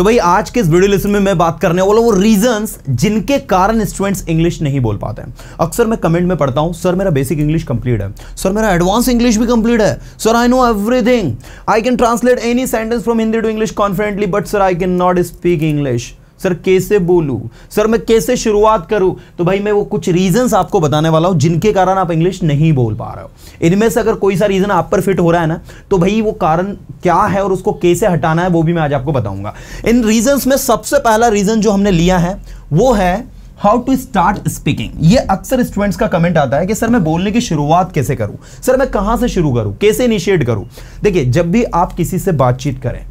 तो भाई आज के इस वीडियो लेसन में मैं बात करने वाला वो रीजंस जिनके कारण स्टूडेंट्स इंग्लिश नहीं बोल पाते हैं अक्सर मैं कमेंट में पढ़ता हूं सर मेरा बेसिक इंग्लिश कंप्लीट है सर मेरा एडवांस इंग्लिश भी कंप्लीट है sir I know everything I can translate any sentence from Hindi to English confidently but sir I can not speak English sir कैसे बोलू सर मैं कैसे शुरुआत करूँ तो भाई मैं वो कुछ रीजंस आपको बताने वाला हूं जिनके कारण आप इंग्लिश नहीं बोल पा रहे हो इनमें से अगर कोई सा रीज़न आप पर फिट हो रहा है ना तो भाई वो कारण क्या है और उसको कैसे हटाना है वो भी मैं आज आपको बताऊंगा इन रीजन्स में सबसे पहला रीज़न जो हमने लिया है वो है हाउ टू स्टार्ट स्पीकिंग ये अक्सर स्टूडेंट्स का कमेंट आता है कि सर मैं बोलने की शुरुआत कैसे करूं सर मैं कहां से शुरू करूं कैसे इनिशिएट करूं देखिए जब भी आप किसी से बातचीत करें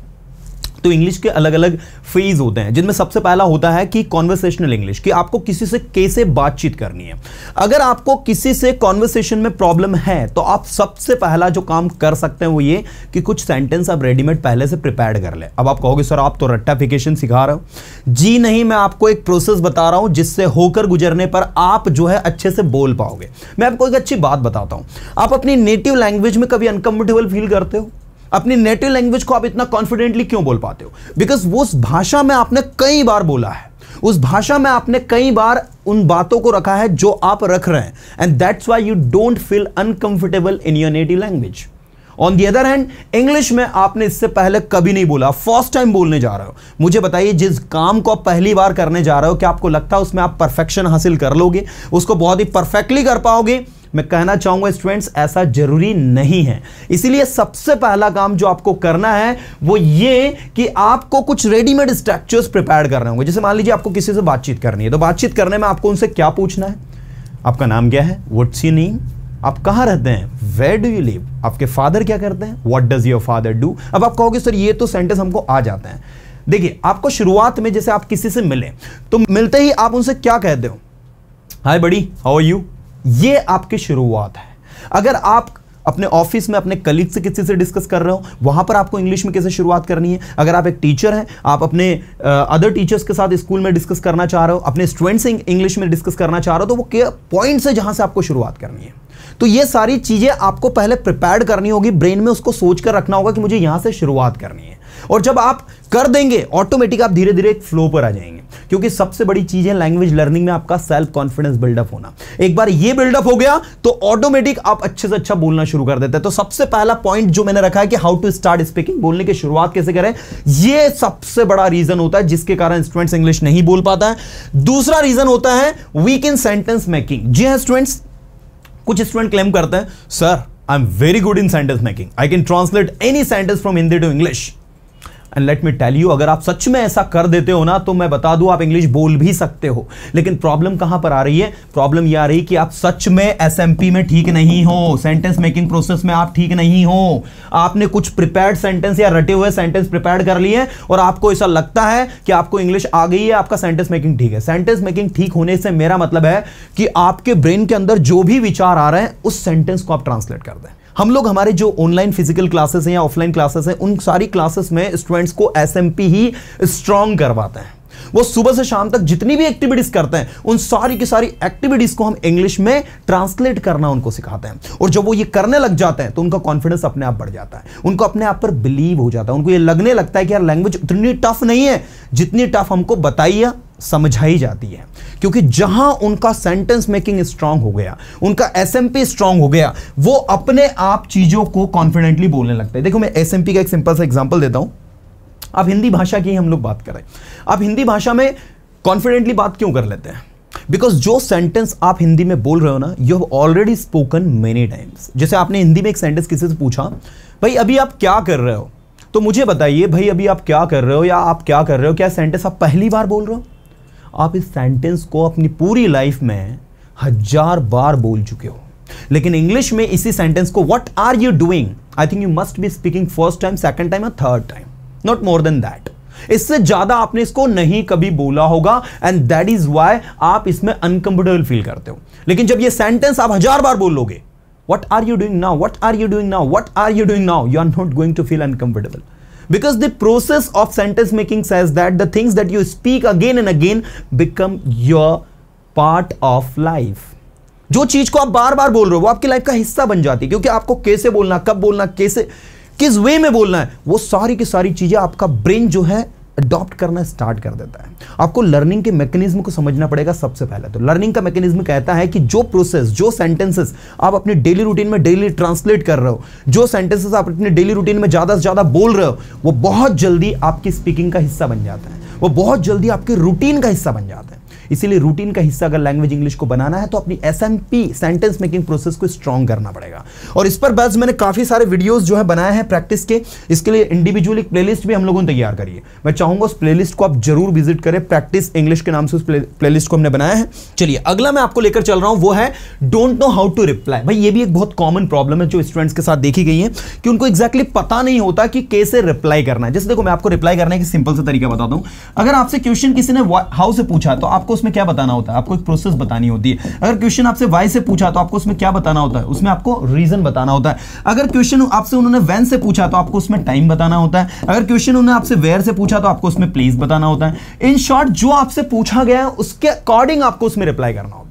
तो इंग्लिश के अलग अलग फेज होते हैं जिनमें सबसे पहला होता है कि कॉन्वर्सेशनल इंग्लिश कि आपको किसी से कैसे बातचीत करनी है अगर आपको किसी से कॉन्वर्सेशन में प्रॉब्लम है तो आप सबसे पहला जो काम कर सकते हैं वो ये कि कुछ सेंटेंस आप रेडीमेड पहले से प्रिपेयर कर ले अब आप कहोगे सर आप तो रट्टाफिकेशन सिखा रहे हो जी नहीं मैं आपको एक प्रोसेस बता रहा हूं जिससे होकर गुजरने पर आप जो है अच्छे से बोल पाओगे मैं आपको एक अच्छी बात बताता हूं आप अपनी नेटिव लैंग्वेज में कभी अनकंफर्टेबल फील करते हो अपनी नेटिव लैंग्वेज को आप इतना कॉन्फिडेंटली क्यों बोल पाते हो बिकॉज वो उस भाषा में आपने कई बार बोला है उस भाषा में आपने कई बार उन बातों को रखा है जो आप रख रहे हैं and that's why you don't feel uncomfortable in your native language on the other hand English में आपने इससे पहले कभी नहीं बोला फर्स्ट टाइम बोलने जा रहे हो मुझे बताइए जिस काम को आप पहली बार करने जा रहे हो क्या आपको लगता है उसमें आप परफेक्शन हासिल कर लोगे उसको बहुत ही परफेक्टली कर पाओगे मैं कहना चाहूंगा स्टूडेंट्स ऐसा जरूरी नहीं है इसीलिए सबसे पहला काम जो आपको करना है वो ये कि आपको कुछ रेडीमेड स्ट्रक्चर्स प्रिपेयर करने होंगे जैसे मान लीजिए आपको किसी से बातचीत करनी है तो बातचीत करने में आपको उनसे क्या पूछना है आपका नाम क्या है वट्स यू नेम आप कहाँ रहते हैं वेर डू यू लिव आपके फादर क्या करते हैं what does your father do अब आप कहोगे सर ये तो सेंटेंस हमको आ जाते हैं देखिए आपको शुरुआत में जैसे आप किसी से मिले तो मिलते ही आप उनसे क्या कहते हो हाय बड़ी हाउ आर यू ये आपकी शुरुआत है अगर आप अपने ऑफिस में अपने कलीग से किसी से डिस्कस कर रहे हो वहां पर आपको इंग्लिश में कैसे शुरुआत करनी है अगर आप एक टीचर हैं आप अपने अदर टीचर्स के साथ स्कूल में डिस्कस करना चाह रहे हो अपने स्टूडेंट से इंग्लिश में डिस्कस करना चाह रहे हो तो वो क्या पॉइंट से जहां से आपको शुरुआत करनी है तो ये सारी चीजें आपको पहले प्रिपेयर करनी होगी ब्रेन में उसको सोचकर रखना होगा कि मुझे यहां से शुरुआत करनी है और जब आप कर देंगे ऑटोमेटिक आप धीरे धीरे एक फ्लो पर आ जाएंगे क्योंकि सबसे बड़ी चीज है लैंग्वेज लर्निंग में आपका सेल्फ कॉन्फिडेंस बिल्डअप होना एक बार ये बिल्डअप हो गया तो ऑटोमेटिक आप अच्छे से अच्छा बोलना शुरू कर देते हैं तो सबसे पहला पॉइंट जो मैंने रखा है कि हाउ टू स्टार्ट स्पीकिंग बोलने की शुरुआत कैसे करें यह सबसे बड़ा रीजन होता है जिसके कारण स्टूडेंट्स इंग्लिश नहीं बोल पाता है दूसरा रीजन होता है वीक इन सेंटेंस मेकिंग जी हाँ स्टूडेंट्स कुछ स्टूडेंट क्लेम करते हैं sir I am very good in sentence making I can translate any sentence from Hindi to English and let me tell you अगर आप सच में ऐसा कर देते हो ना तो मैं बता दूं आप इंग्लिश बोल भी सकते हो लेकिन प्रॉब्लम कहां पर आ रही है प्रॉब्लम ये आ रही कि आप सच में एस में ठीक नहीं हो सेंटेंस मेकिंग प्रोसेस में आप ठीक नहीं हो आपने कुछ प्रिपेयर्ड सेंटेंस या रटे हुए सेंटेंस प्रिपेयर कर लिए और आपको ऐसा लगता है कि आपको इंग्लिश आ गई है आपका सेंटेंस मेकिंग ठीक है सेंटेंस मेकिंग ठीक होने से मेरा मतलब है कि आपके ब्रेन के अंदर जो भी विचार आ रहे हैं उस सेंटेंस को आप ट्रांसलेट कर दें हम लोग हमारे जो ऑनलाइन फिजिकल क्लासेस हैं या ऑफलाइन क्लासेस हैं उन सारी क्लासेस में स्टूडेंट्स को एस ही स्ट्रांग करवाते हैं वो सुबह से शाम तक जितनी भी एक्टिविटीज करते हैं उन सारी की सारी एक्टिविटीज को हम इंग्लिश में ट्रांसलेट करना उनको सिखाते हैं और जब वो ये करने लग जाते हैं तो उनका कॉन्फिडेंस अपने आप बढ़ जाता है उनको अपने आप पर बिलीव हो जाता है उनको ये लगने लगता है कि यार लैंग्वेज उतनी टफ नहीं है जितनी टफ हमको बताई समझाई जाती है क्योंकि जहां उनका सेंटेंस मेकिंग स्ट्रांग हो गया उनका एस स्ट्रांग हो गया वो अपने आप चीजों को कॉन्फिडेंटली बोलने लगता है देखो मैं एस का एक सिंपल सा एग्जाम्पल देता हूं अब हिंदी भाषा की हम लोग बात करें आप हिंदी भाषा में कॉन्फिडेंटली बात क्यों कर लेते हैं बिकॉज जो सेंटेंस आप हिंदी में बोल रहे हो ना you have already spoken many times जैसे आपने हिंदी में एक सेंटेंस किसी से पूछा भाई अभी आप क्या कर रहे हो तो मुझे बताइए भाई अभी आप क्या कर रहे हो या आप क्या कर रहे हो क्या सेंटेंस आप पहली बार बोल रहे हो आप इस सेंटेंस को अपनी पूरी लाइफ में हजार बार बोल चुके हो लेकिन इंग्लिश में इसी सेंटेंस को what are you doing I think you must be speaking first time second time और third time not more than that इससे ज्यादा आपने इसको नहीं कभी बोला होगा एंड दैट इज वाई आप इसमें अनकंफर्टेबल फील करते हो लेकिन जब ये सेंटेंस आप हजार बार बोलोगे what are you doing now what are you doing now what are you doing now you are not going to feel uncomfortable because the process of sentence making says that the things that you speak again and again become your part of life जो चीज को आप बार बार बोल रहे हो वो आपकी life का हिस्सा बन जाती है क्योंकि आपको कैसे बोलना कब बोलना कैसे किस वे में बोलना है वो सारी की सारी चीज़ें आपका ब्रेन जो है अडॉप्ट करना स्टार्ट कर देता है आपको लर्निंग के मैकेनिज्म को समझना पड़ेगा सबसे पहले तो लर्निंग का मैकेनिज्म कहता है कि जो प्रोसेस जो सेंटेंसेस आप अपने डेली रूटीन में डेली ट्रांसलेट कर रहे हो जो सेंटेंसेस आप अपने डेली रूटीन में ज़्यादा से ज़्यादा बोल रहे हो वो बहुत जल्दी आपकी स्पीकिंग का हिस्सा बन जाता है वो बहुत जल्दी आपकी रूटीन का हिस्सा बन जाता है इसीलिए रूटीन का हिस्सा अगर लैंग्वेज इंग्लिश को बनाना है तो अपनी एस सेंटेंस मेकिंग प्रोसेस को स्ट्रॉन्ग करना पड़ेगा और इस पर बस मैंने काफ़ी सारे वीडियोज़ जो है बनाए हैं प्रैक्टिस के इसके लिए इंडिविजुअल प्ले लिस्ट भी हम लोगों ने तैयार करिए मैं चाहूंगा उस लिस्ट को आप जरूर विजिट करें प्रैक्टिस इंग्लिश के नाम से उस प्लेलिस्ट को हमने बनाया है चलिए अगला मैं आपको लेकर चल रहा हूं वो है don't know how to reply भाई ये भी एक बहुत कॉमन प्रॉब्लम है जो स्टूडेंट्स के साथ देखी गई है कि उनको एक्जैक्टली exactly पता नहीं होता कि कैसे रिप्लाई करना है जैसे देखो मैं आपको रिप्लाई करने का सिंपल सा तरीका बताता दूं अगर आपसे क्वेश्चन किसी ने हाउ से पूछा तो आपको उसमें क्या बताना होता है आपको एक प्रोसेस बतानी होती है अगर क्वेश्चन आपसे वाई से पूछा तो आपको उसमें क्या बताना होता है उसमें आपको रीजन बताना होता है अगर क्वेश्चन आपसे उन्होंने वैन से पूछा तो आपको उसमें टाइम बताना होता है अगर क्वेश्चन उन्होंने आपसे वेयर से पूछा तो आपको उसमें प्लेस बताना होता है इन शॉर्ट जो आपसे पूछा गया है उसके अकॉर्डिंग आपको उसमें रिप्लाई करना होता है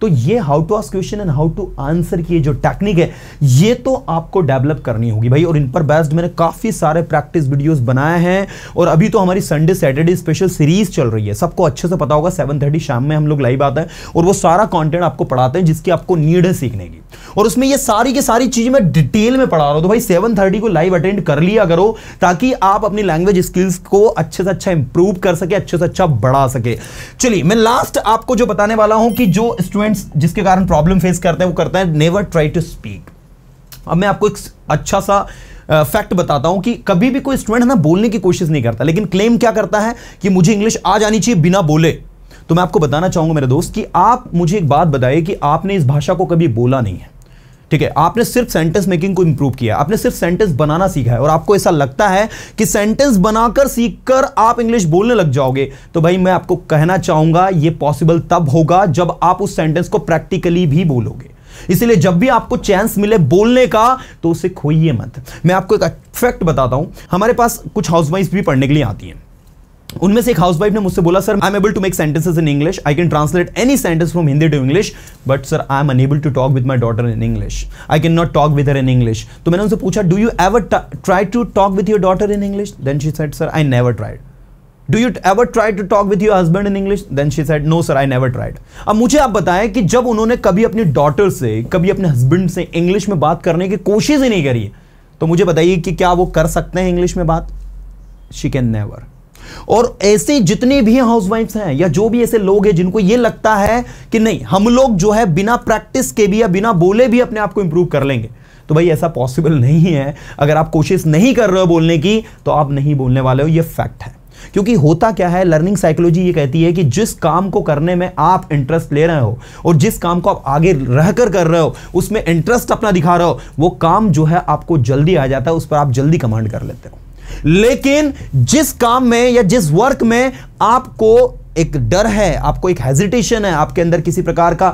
तो ये how to ask question and how to answer की जो टेक्निक है ये तो आपको डेवलप करनी होगी भाई और इन पर बेस्ड मैंने काफ़ी सारे प्रैक्टिस वीडियोस बनाए हैं और अभी तो हमारी संडे सैटरडे स्पेशल सीरीज चल रही है सबको अच्छे से पता होगा सेवन थर्टी शाम में हम लोग लाइव आते हैं और वो सारा कॉन्टेंट आपको पढ़ाते हैं जिसकी आपको नीड है सीखने की और उसमें ये सारी की सारी चीज़ मैं डिटेल में पढ़ा रहा हूं तो भाई सेवन थर्टी को लाइव अटेंड कर लिया करो ताकि आप अपनी लैंग्वेज स्किल्स को अच्छे से अच्छा इंप्रूव कर सके अच्छे से अच्छा बढ़ा सके चलिए मैं लास्ट आपको जो बताने वाला हूं कि जो स्टूडेंट स्टूडेंट्स जिसके कारण प्रॉब्लम फेस करते हैं वो करता है नेवर ट्राई टू स्पीक अब मैं आपको एक अच्छा सा फैक्ट uh, बताता हूं कि कभी भी कोई स्टूडेंट ना बोलने की कोशिश नहीं करता लेकिन क्लेम क्या करता है कि मुझे इंग्लिश आ जानी चाहिए बिना बोले तो मैं आपको बताना चाहूंगा मेरे दोस्त कि आप मुझे एक बात बताइए कि आपने इस भाषा को कभी बोला नहीं है ठीक है आपने सिर्फ सेंटेंस मेकिंग को इंप्रूव किया आपने सिर्फ सेंटेंस बनाना सीखा है और आपको ऐसा लगता है कि सेंटेंस बनाकर सीखकर आप इंग्लिश बोलने लग जाओगे तो भाई मैं आपको कहना चाहूंगा ये पॉसिबल तब होगा जब आप उस सेंटेंस को प्रैक्टिकली भी बोलोगे इसलिए जब भी आपको चांस मिले बोलने का तो उसे खोइए मत मैं आपको एक फैक्ट बताता हूं हमारे पास कुछ हाउसवाइफ भी पढ़ने के लिए आती हैं उनमें से एक वाइफ ने मुझसे बोला sir I am able to make sentences in English I can translate any sentence from Hindi to English but sir I am unable to talk with my daughter in English I can not talk with her in English तो मैंने उनसे पूछा do you ever try to talk with your daughter in English then she said sir I never tried do you ever try to talk with your husband in English then she said no sir I never tried अब मुझे आप बताएं कि जब उन्होंने कभी अपनी daughter से कभी अपने हस्बैंड से इंग्लिश में बात करने की कोशिश ही नहीं करी तो मुझे बताइए कि क्या वो कर सकते हैं इंग्लिश में बात शी कैन नेवर और ऐसे जितने भी हाउस हैं या जो भी ऐसे लोग हैं जिनको ये लगता है कि नहीं हम लोग जो है बिना प्रैक्टिस के भी या बिना बोले भी अपने आप को इंप्रूव कर लेंगे तो भाई ऐसा पॉसिबल नहीं है अगर आप कोशिश नहीं कर रहे हो बोलने की तो आप नहीं बोलने वाले हो ये फैक्ट है क्योंकि होता क्या है लर्निंग साइकोलॉजी ये कहती है कि जिस काम को करने में आप इंटरेस्ट ले रहे हो और जिस काम को आप आगे रहकर कर रहे हो उसमें इंटरेस्ट अपना दिखा रहे हो वो काम जो है आपको जल्दी आ जाता है उस पर आप जल्दी कमांड कर लेते हो लेकिन जिस काम में या जिस वर्क में आपको एक डर है आपको एक हेजिटेशन है आपके अंदर किसी प्रकार का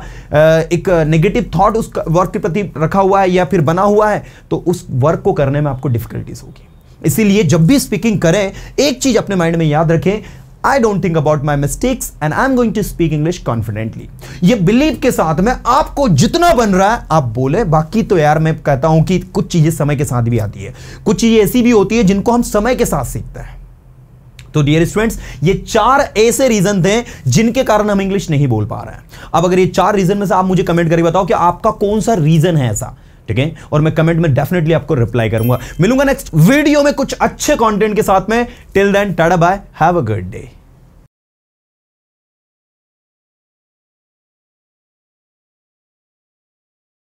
एक नेगेटिव थॉट उस वर्क के प्रति रखा हुआ है या फिर बना हुआ है तो उस वर्क को करने में आपको डिफिकल्टीज होगी इसीलिए जब भी स्पीकिंग करें एक चीज अपने माइंड में याद रखें I don't think about my mistakes and I'm going to speak English confidently. ये बिलीव के साथ में आपको जितना बन रहा है आप बोले बाकी तो यार मैं कहता हूं कि कुछ चीजें समय के साथ भी आती है कुछ चीजें ऐसी भी होती है जिनको हम समय के साथ सीखते हैं तो डियर स्टूडेंट्स ये चार ऐसे रीजन थे जिनके कारण हम इंग्लिश नहीं बोल पा रहे हैं अब अगर ये चार रीजन में से आप मुझे कमेंट करके बताओ कि आपका कौन सा रीजन है ऐसा ठीक है और मैं कमेंट में डेफिनेटली आपको रिप्लाई करूंगा मिलूंगा नेक्स्ट वीडियो में कुछ अच्छे कॉन्टेंट के साथ में till then tata bye have a good day